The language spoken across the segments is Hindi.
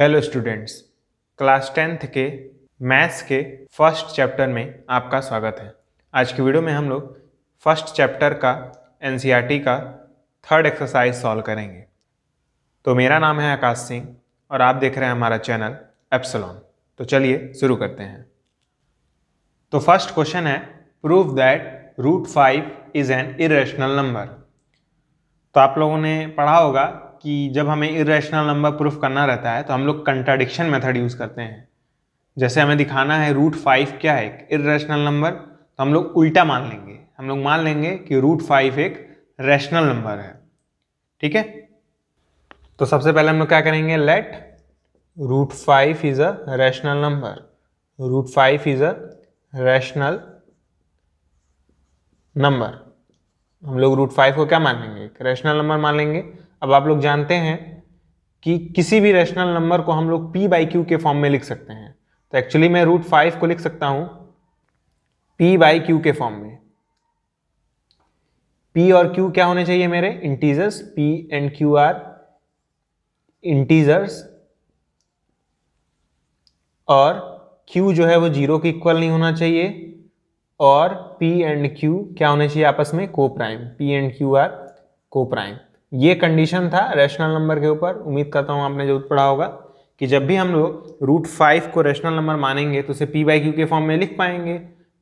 हेलो स्टूडेंट्स क्लास टेंथ के मैथ्स के फर्स्ट चैप्टर में आपका स्वागत है आज की वीडियो में हम लोग फर्स्ट चैप्टर का एन e का थर्ड एक्सरसाइज सॉल्व करेंगे तो मेरा नाम है आकाश सिंह और आप देख रहे हैं हमारा चैनल एप्सलॉन तो चलिए शुरू करते हैं तो फर्स्ट क्वेश्चन है prove that root five is an irrational number तो आप लोगों ने पढ़ा होगा कि जब हमें इरेशनल नंबर प्रूफ करना रहता है तो हम लोग कंट्राडिक्शन मेथड यूज़ करते हैं जैसे हमें दिखाना है रूट फाइव क्या है एक इरेशनल नंबर तो हम लोग उल्टा मान लेंगे हम लोग मान लेंगे कि रूट फाइव एक रैशनल नंबर है ठीक है तो सबसे पहले हम लोग क्या करेंगे let root five is a rational number root five is a rational number हम लोग रूट फाइव को क्या मान लेंगे रैशनल नंबर मान लेंगे अब आप लोग जानते हैं कि किसी भी रैशनल नंबर को हम लोग पी बाई क्यू के फॉर्म में लिख सकते हैं तो एक्चुअली मैं रूट फाइव को लिख सकता हूं पी बाई क्यू के फॉर्म में पी और क्यू क्या होने चाहिए मेरे integers P and Q are integers और क्यू जो है वो जीरो के इक्वल नहीं होना चाहिए और पी एंड क्यू क्या होने चाहिए आपस में coprime P and Q are coprime ये कंडीशन था रैशनल नंबर के ऊपर उम्मीद करता हूँ आपने जरूर पढ़ा होगा कि जब भी हम लोग रूट फाइव को रैशनल नंबर मानेंगे तो उसे पी बाई क्यू के फॉर्म में लिख पाएंगे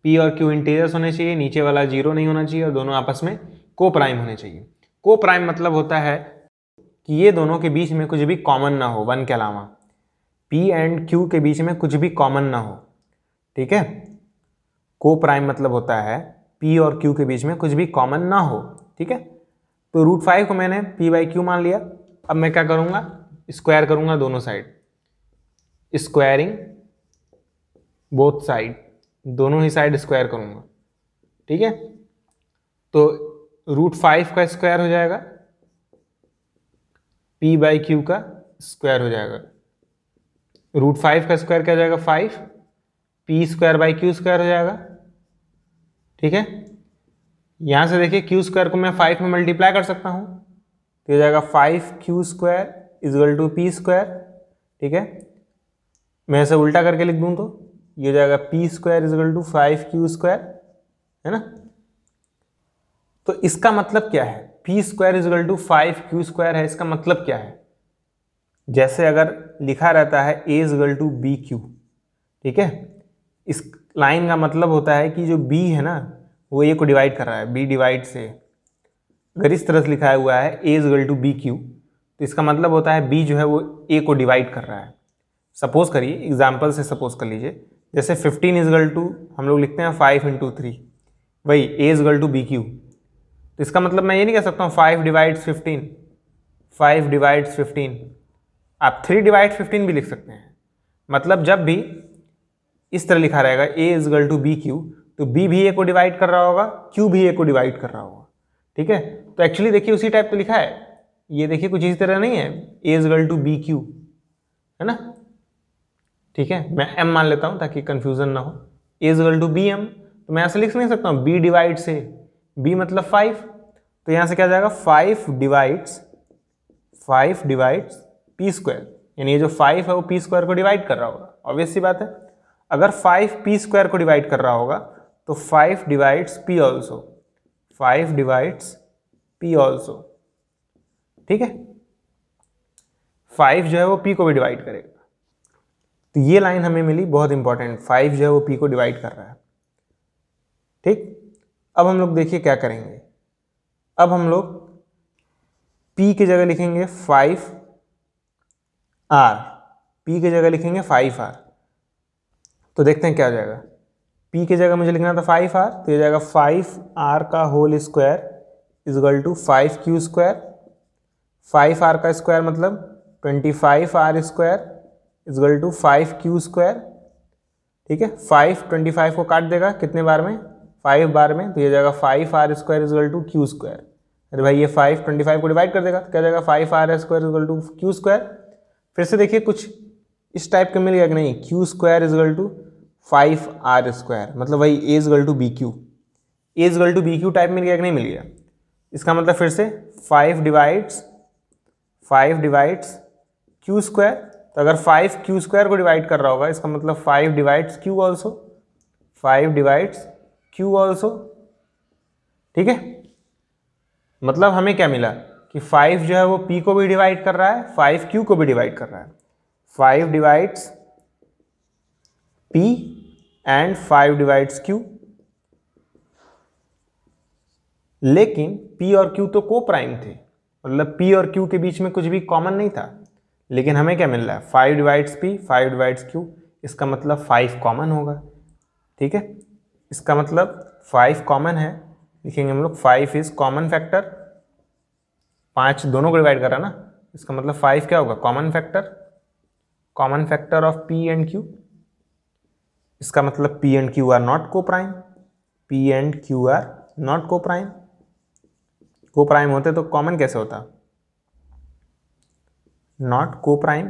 पी और क्यू इंटीरियर्स होने चाहिए नीचे वाला जीरो नहीं होना चाहिए और दोनों आपस में को प्राइम होने चाहिए को प्राइम मतलब होता है कि ये दोनों के बीच में कुछ भी कॉमन ना हो वन के अलावा पी एंड क्यू के बीच में कुछ भी कॉमन ना हो ठीक है को प्राइम मतलब होता है पी और क्यू के बीच में कुछ भी कॉमन ना हो ठीक है तो रूट फाइव को मैंने पी बाई क्यू मान लिया अब मैं क्या करूँगा स्क्वायर करूँगा दोनों साइड स्क्वायरिंग बोथ साइड दोनों ही साइड स्क्वायर करूँगा ठीक है तो रूट फाइव का स्क्वायर हो जाएगा पी बाई क्यू का स्क्वायर हो जाएगा रूट फाइव का स्क्वायर क्या हो जाएगा five P square by Q square हो जाएगा ठीक है यहाँ से देखिए क्यू स्क्वायर को मैं फाइव में मल्टीप्लाई कर सकता हूँ तो हो जाएगा five Q square equal to P square ठीक है मैं इसे उल्टा करके लिख दूँ तो ये हो जाएगा P square equal to five Q square है ना तो इसका मतलब क्या है P square equal to five Q square है इसका मतलब क्या है जैसे अगर लिखा रहता है A equal to B Q ठीक है इस लाइन का मतलब होता है कि जो बी है ना वो ए को डिवाइड कर रहा है बी डिवाइड से अगर इस तरह से लिखा हुआ है A equal to B Q तो इसका मतलब होता है बी जो है वो ए को डिवाइड कर रहा है सपोज करिए एग्जाम्पल से सपोज कर लीजिए जैसे फिफ्टीन इज गल टू हम लोग लिखते हैं फाइव इंटू थ्री वही A equal to B Q तो इसका मतलब मैं ये नहीं कह सकता हूँ five divide fifteen five divide fifteen आप थ्री डिवाइड फिफ्टीन भी लिख सकते हैं मतलब जब भी इस तरह लिखा रहेगा A equal to B Q तो बी भी ए को डिवाइड कर रहा होगा क्यू भी ए को डिवाइड कर रहा होगा ठीक है तो एक्चुअली देखिए उसी टाइप का लिखा है ये देखिए कुछ इसी तरह नहीं है A equal to B Q है ना ठीक है मैं एम मान लेता हूँ ताकि कन्फ्यूजन ना हो A equal to B M तो मैं ऐसे लिख नहीं सकता हूँ बी डिवाइड से बी मतलब फाइव तो यहाँ से क्या जाएगा five divides five divides P square यानी ये जो फाइव है वो पी स्क्वायर को डिवाइड कर रहा होगा ऑब्वियस सी बात है अगर फाइव पी स्क्वायर को डिवाइड कर रहा होगा तो five divides P also five divides P also ठीक है फाइव जो है वो पी को भी डिवाइड करेगा तो ये लाइन हमें मिली बहुत इंपॉर्टेंट फाइव जो है वो पी को डिवाइड कर रहा है ठीक अब हम लोग देखिए क्या करेंगे अब हम लोग पी की जगह लिखेंगे फाइव आर पी की जगह लिखेंगे फाइव आर तो देखते हैं क्या हो जाएगा पी की जगह मुझे लिखना था फाइव आर तो ये जाएगा फाइव आर का whole square equal to five Q square five R का स्क्वायर मतलब twenty five R square equal to five Q square ठीक है फाइव ट्वेंटी फाइव को काट देगा कितने बार में फाइव बार में तो ये जाएगा five R square equal to Q square अरे भाई ये फाइव ट्वेंटी फाइव को डिवाइड कर देगा तो क्या जाएगा five R square equal to Q square फिर से देखिए कुछ इस टाइप का मिल गया कि नहीं Q square equal to five R square मतलब वही equal to B Q equal to B Q type मिल गया कि नहीं मिल गया इसका मतलब फिर से five divides five divides Q square तो अगर फाइव क्यू स्क्वायर को डिवाइड कर रहा होगा इसका मतलब five divides Q also five divides Q also ठीक है मतलब हमें क्या मिला कि फाइव जो है वो पी को भी डिवाइड कर रहा है फाइव क्यू को भी डिवाइड कर रहा है five divides P and five divides Q लेकिन P और Q तो को प्राइम थे मतलब P और Q के बीच में कुछ भी कॉमन नहीं था लेकिन हमें क्या मिल रहा है five divides P five divides Q इसका मतलब फाइव कॉमन होगा ठीक है इसका मतलब फाइव कॉमन है लिखेंगे हम लोग फाइव इज कॉमन फैक्टर पाँच दोनों को डिवाइड करा ना इसका मतलब फाइव क्या होगा common factor common factor of P and Q इसका मतलब P and Q are not coprime P and Q are not coprime coprime होते तो कॉमन कैसे होता नॉट को प्राइम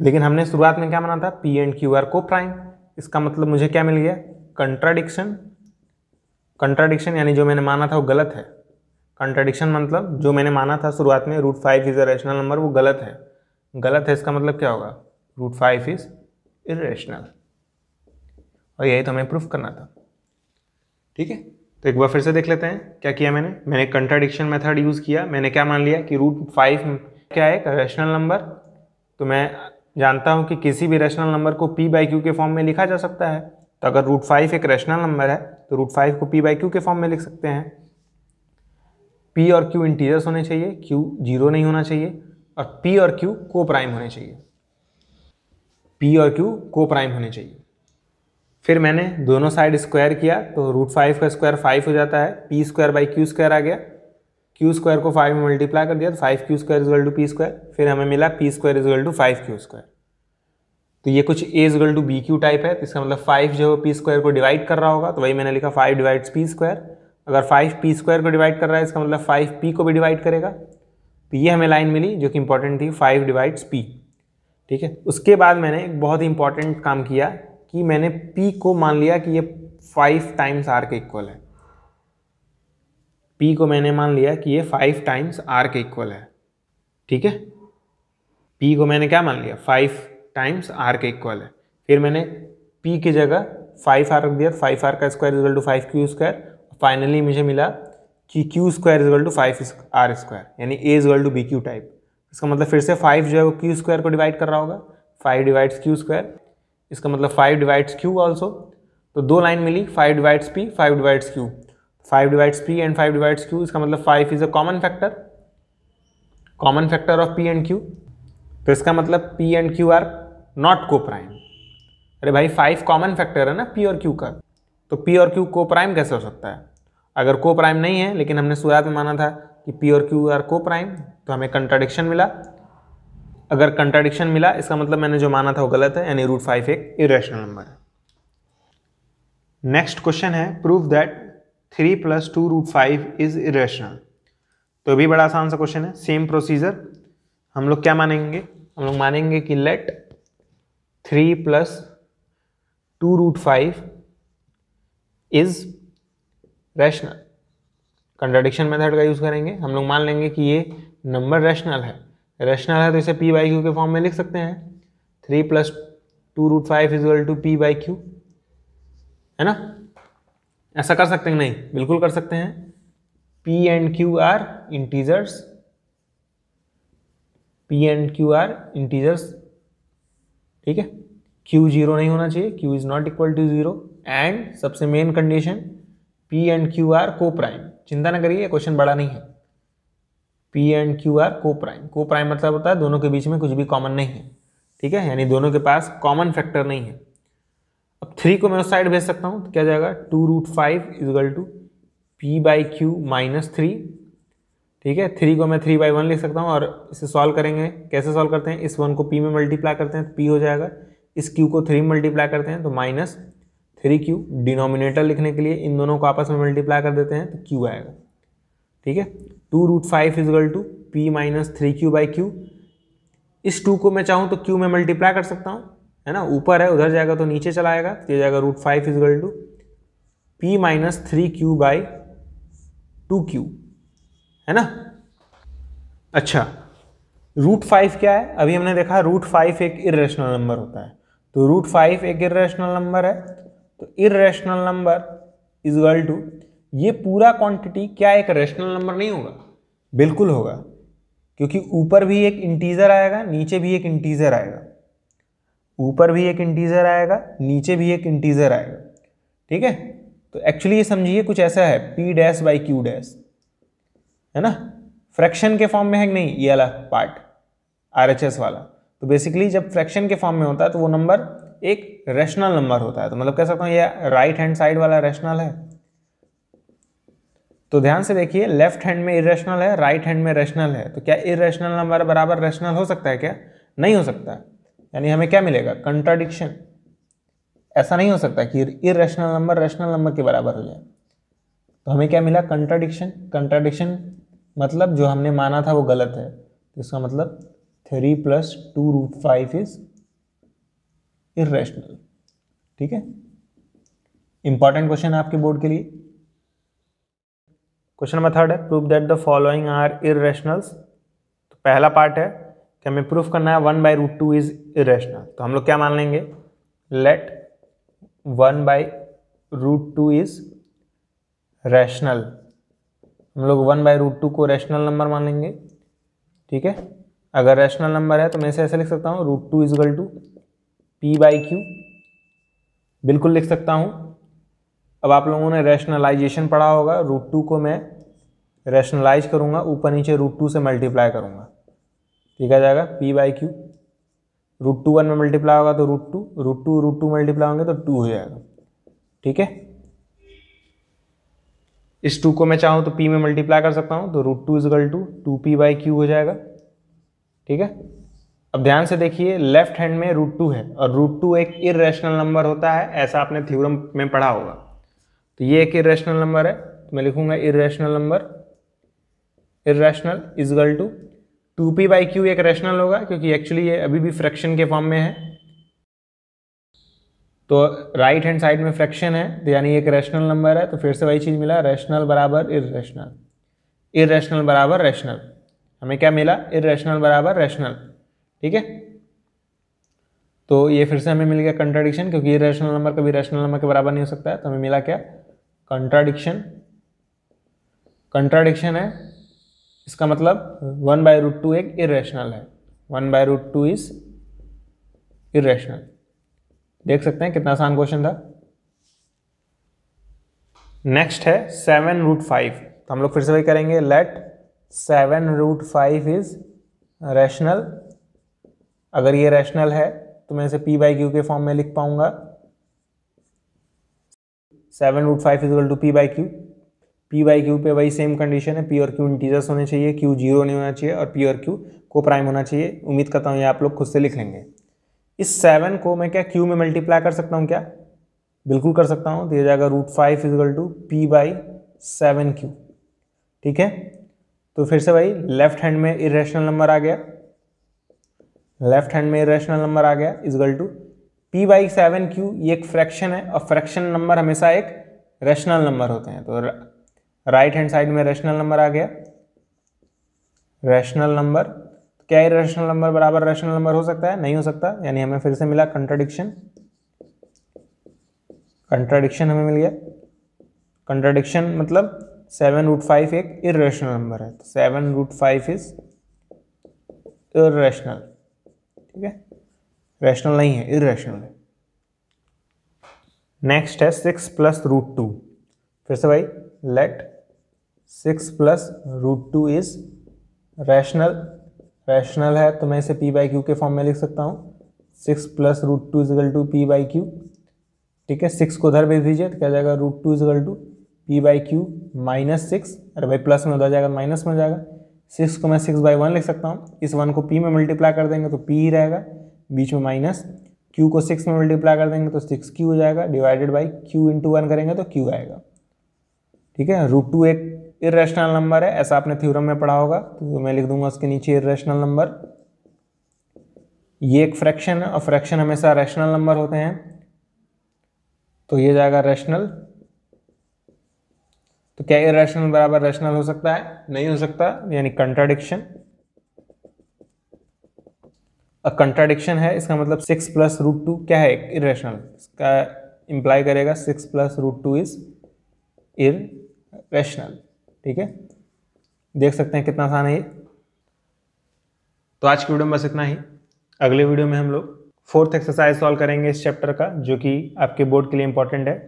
लेकिन हमने शुरुआत में क्या माना था P and Q are coprime इसका मतलब मुझे क्या मिल गया कंट्राडिक्शन कंट्राडिक्शन यानी जो मैंने माना था वो गलत है कंट्राडिक्शन मतलब जो मैंने माना था शुरुआत में root five is a rational number वो गलत है गलत है इसका मतलब क्या होगा रूट फाइव इज़ irrational और यही तो हमें प्रूफ करना था ठीक है तो एक बार फिर से देख लेते हैं क्या किया मैंने मैंने कंट्राडिक्शन मेथड यूज़ किया मैंने क्या मान लिया कि रूट फाइव क्या है रेशनल नंबर तो मैं जानता हूँ कि किसी भी रेशनल नंबर को पी बाई क्यू के फॉर्म में लिखा जा सकता है तो अगर रूट फाइव एक रैशनल नंबर है तो रूट फाइव को पी बाई क्यू के फॉर्म में लिख सकते हैं पी और क्यू इंटीजर्स होने चाहिए क्यू जीरो नहीं होना चाहिए और पी और क्यू को प्राइम होने चाहिए पी और क्यू को प्राइम होने चाहिए फिर मैंने दोनों साइड स्क्वायर किया तो रूट फाइव का स्क्वायर फाइव हो जाता है P square by Q square आ गया क्यू स्क्वायर को फाइव में मल्टीप्लाई कर दिया तो five Q square equal to P square फिर हमें मिला P square equal to five Q square तो ये कुछ A equal to B Q type है तो इसका मतलब फाइव जो पी स्क्वायर को डिवाइड कर रहा होगा तो वही मैंने लिखा फाइव डिवाइड्स पी स्क्वायर अगर फाइव पी स्क्वायर को डिवाइड कर रहा है इसका मतलब फाइव पी को भी डिवाइड करेगा तो ये हमें लाइन मिली जो कि इंपॉर्टेंट थी फाइव डिवाइड्स पी ठीक है उसके बाद मैंने एक बहुत ही इंपॉर्टेंट काम किया कि मैंने P को मान लिया कि ये फाइव टाइम्स आर के इक्वल है P को मैंने मान लिया कि ये फाइव टाइम्स आर के इक्वल है ठीक है P को मैंने क्या मान लिया फाइव टाइम्स आर के इक्वल है फिर मैंने P की जगह फाइव आर रख दिया फाइव आर का square equal to five Q square finally मुझे मिला कि Q square equal to five R square यानी A equal to B Q type इसका मतलब फिर से फाइव जो है वो क्यू स्क्वायर को डिवाइड कर रहा होगा फाइव डिवाइड्स क्यू स्क्वायर इसका मतलब फाइव डिवाइड्स क्यू ऑल्सो तो दो लाइन मिली five divides P five divides Q five divides P and five divides Q इसका मतलब five is a common factor common factor of P and Q तो इसका मतलब P and Q are not coprime अरे भाई फाइव कॉमन फैक्टर है ना पी और क्यू का तो पी और क्यू को प्राइम कैसे हो सकता है अगर को प्राइम नहीं है लेकिन हमने शुरुआत में माना था कि पी और क्यू आर को प्राइम तो हमें कंट्राडिक्शन मिला अगर कंट्राडिक्शन मिला इसका मतलब मैंने जो माना था वो गलत है यानी रूट फाइव एक इेशनल नंबर है नेक्स्ट क्वेश्चन है proof that three plus two root five is irrational तो भी बड़ा आसान सा क्वेश्चन है सेम प्रोसीजर हम लोग क्या मानेंगे हम लोग मानेंगे कि let three plus two root five is rational contradiction method का यूज़ करेंगे हम लोग मान लेंगे कि ये नंबर रैशनल है रेशनल है तो इसे पी बाई क्यू के फॉर्म में लिख सकते हैं three plus two root five is equal to P by Q है ना ऐसा कर सकते हैं नहीं बिल्कुल कर सकते हैं P and Q are integers P and Q are integers ठीक है क्यू जीरो नहीं होना चाहिए Q is not equal to zero and सबसे main condition P and Q are coprime चिंता ना करिए क्वेश्चन बड़ा नहीं है P and Q are coprime coprime मतलब होता है दोनों के बीच में कुछ भी कॉमन नहीं है ठीक है यानी दोनों के पास कॉमन फैक्टर नहीं है अब थ्री को मैं उस साइड भेज सकता हूँ तो क्या जाएगा two root five equal to P by Q minus three ठीक है थ्री को मैं थ्री बाई वन लिख सकता हूँ और इसे सॉल्व करेंगे कैसे सॉल्व करते हैं इस वन को पी में मल्टीप्लाई करते हैं तो पी हो जाएगा इस क्यू को थ्री में मल्टीप्लाई करते हैं तो माइनस थ्री क्यू डिनोमिनेटर लिखने के लिए इन दोनों को आपस में मल्टीप्लाई कर देते हैं तो क्यू आएगा ठीक है two root five equal to P minus three Q by Q इस टू को मैं चाहूँ तो क्यू में मल्टीप्लाई कर सकता हूँ है ना ऊपर है उधर जाएगा तो नीचे चला आएगा तो ये जाएगा root five equal to P minus three Q by two Q है ना अच्छा रूट फाइव क्या है अभी हमने देखा रूट फाइव एक इरेशनल नंबर होता है तो रूट फाइव एक इरेशनल नंबर है तो इरेशनल नंबर इजगल टू ये पूरा क्वांटिटी क्या एक रेशनल नंबर नहीं होगा बिल्कुल होगा क्योंकि ऊपर भी एक इंटीज़र आएगा नीचे भी एक इंटीज़र आएगा ऊपर भी एक इंटीज़र आएगा नीचे भी एक इंटीज़र आएगा ठीक है तो एक्चुअली ये समझिए कुछ ऐसा है P dash by Q dash है ना फ्रैक्शन के फॉर्म में है कि नहीं ये वाला पार्ट आर एच एस वाला तो बेसिकली जब फ्रैक्शन के फॉर्म में होता है तो वो नंबर एक रेशनल नंबर होता है तो मतलब कह सकता हूँ ये राइट हैंड साइड वाला रेशनल है तो ध्यान से देखिए लेफ्ट हैंड में इरेशनल है राइट हैंड में रेशनल है तो क्या इरेशनल नंबर बराबर रेशनल हो सकता है क्या नहीं हो सकता यानी हमें क्या मिलेगा कंट्राडिक्शन ऐसा नहीं हो सकता कि इरेशनल नंबर रेशनल नंबर के बराबर हो जाए तो हमें क्या मिला कंट्राडिक्शन कंट्राडिक्शन मतलब जो हमने माना था वो गलत है तो इसका मतलब three plus two root five is irrational ठीक है इंपॉर्टेंट क्वेश्चन आपके बोर्ड के लिए क्वेश्चन नंबर थर्ड है proof that the following are irrationals तो पहला पार्ट है कि हमें प्रूफ करना है one by root two is irrational तो हम लोग क्या मान लेंगे let one by root two is rational हम लोग वन बाई रूट टू को रैशनल नंबर मान लेंगे ठीक है अगर रैशनल नंबर है तो मैं इसे ऐसे लिख सकता हूँ root two equal to P by Q बिल्कुल लिख सकता हूँ अब आप लोगों ने रैशनलाइजेशन पढ़ा होगा रूट टू को मैं रैशनलाइज करूँगा ऊपर नीचे रूट टू से मल्टीप्लाई करूँगा ठीक आ जाएगा P by Q root two one में मल्टीप्लाई होगा तो root two root two root two multiply होंगे तो टू हो जाएगा ठीक है इस टू को मैं चाहूँ तो पी में मल्टीप्लाई कर सकता हूँ तो root two equal to two P by Q हो जाएगा ठीक है अब ध्यान से देखिए लेफ्ट हैंड में रूट टू है और रूट टू एक इरेशनल नंबर होता है ऐसा आपने थ्योरम में पढ़ा होगा तो ये एक इेशनल नंबर है तो मैं लिखूंगा irrational number irrational equal to two P by Q एक रेशनल होगा क्योंकि एक्चुअली ये अभी भी फ्रैक्शन के फॉर्म में है तो राइट हैंड साइड में फ्रैक्शन है तो यानी एक रेशनल नंबर है तो फिर से वही चीज़ मिला रेशनल बराबर इेशनल इेशनल बराबर रेशनल हमें क्या मिला इेशनल बराबर रेशनल ठीक है तो ये फिर से हमें मिल गया कंट्राडिक्शन क्योंकि रेशनल नंबर कभी रेशनल नंबर के बराबर नहीं हो सकता है तो हमें मिला क्या कंट्राडिक्शन कंट्राडिक्शन है इसका मतलब वन बाय रूट टू एक इरेशनल है one by root two is irrational देख सकते हैं कितना आसान क्वेश्चन था नेक्स्ट है सेवन रूट फाइव तो हम लोग फिर से वही करेंगे let seven root five is rational अगर ये रैशनल है तो मैं इसे पी बाई क्यू के फॉर्म में लिख पाऊंगा seven root five equal to P by Q P by Q पे वही सेम कंडीशन है पी और क्यू इंटीजर्स होने चाहिए क्यू जीरो नहीं होना चाहिए और पी और क्यू को प्राइम होना चाहिए उम्मीद करता हूँ ये आप लोग खुद से लिख लेंगे इस सेवन को मैं क्या क्यू में मल्टीप्लाई कर सकता हूँ क्या बिल्कुल कर सकता हूँ दिया जाएगा root five equal to P by seven Q ठीक है तो फिर से भाई लेफ्ट हैंड में इरेशनल नंबर आ गया लेफ्ट हैंड में इरेशनल नंबर आ गया equal to P by seven Q ये एक फ्रैक्शन है और फ्रैक्शन नंबर हमेशा एक रेशनल नंबर होते हैं तो राइट हैंड साइड में रेशनल नंबर आ गया रेशनल नंबर तो क्या ही रेशनल नंबर बराबर रेशनल नंबर हो सकता है नहीं हो सकता यानी हमें फिर से मिला कंट्राडिक्शन कंट्राडिक्शन हमें मिल गया कंट्राडिक्शन मतलब सेवन रूट फाइव एक इरेशनल नंबर है seven root five is irrational ठीक है रैशनल नहीं है इरेशनल है नेक्स्ट है सिक्स प्लस रूट टू फिर से भाई let six plus root two is rational rational है तो मैं इसे पी बाई क्यू के फॉर्म में लिख सकता हूँ six plus root two equal to P by Q ठीक है सिक्स को उधर भेज दीजिए तो क्या जाएगा root two equal to P by Q minus six अरे भाई प्लस में उधर जाएगा माइनस में जाएगा सिक्स को मैं सिक्स बाई वन लिख सकता हूँ इस वन को पी में मल्टीप्लाई कर देंगे तो पी ही रहेगा बीच में माइनस क्यू को सिक्स में मल्टीप्लाई कर देंगे तो सिक्स क्यू हो जाएगा divided by Q into one करेंगे तो क्यू आएगा ठीक है रूट टू एक इेशनल नंबर है ऐसा आपने थ्योरम में पढ़ा होगा तो मैं लिख दूंगा उसके नीचे इेशनल नंबर ये एक फ्रैक्शन है और फ्रैक्शन हमेशा रैशनल नंबर होते हैं तो ये जाएगा रैशनल तो क्या इेशनल बराबर रैशनल हो सकता है नहीं हो सकता यानी कंट्राडिक्शन अ कंट्राडिक्शन है इसका मतलब सिक्स प्लस रूट टू क्या है इरेशनल इसका इंप्लाई करेगा six plus root two is irrational ठीक है देख सकते हैं कितना आसान है ये तो आज की वीडियो में बस इतना ही अगले वीडियो में हम लोग फोर्थ एक्सरसाइज सॉल्व करेंगे इस चैप्टर का जो कि आपके बोर्ड के लिए इंपॉर्टेंट है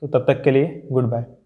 तो तब तक के लिए गुड बाय